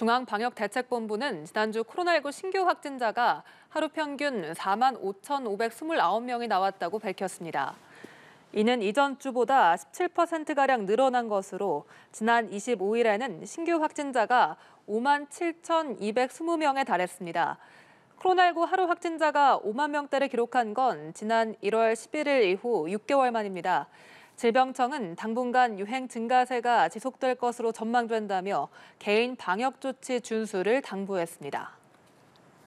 중앙방역대책본부는 지난주 코로나19 신규 확진자가 하루 평균 4만 5,529명이 나왔다고 밝혔습니다. 이는 이전 주보다 17%가량 늘어난 것으로 지난 25일에는 신규 확진자가 5만 7,220명에 달했습니다. 코로나19 하루 확진자가 5만 명대를 기록한 건 지난 1월 11일 이후 6개월 만입니다. 질병청은 당분간 유행 증가세가 지속될 것으로 전망된다며 개인 방역 조치 준수를 당부했습니다.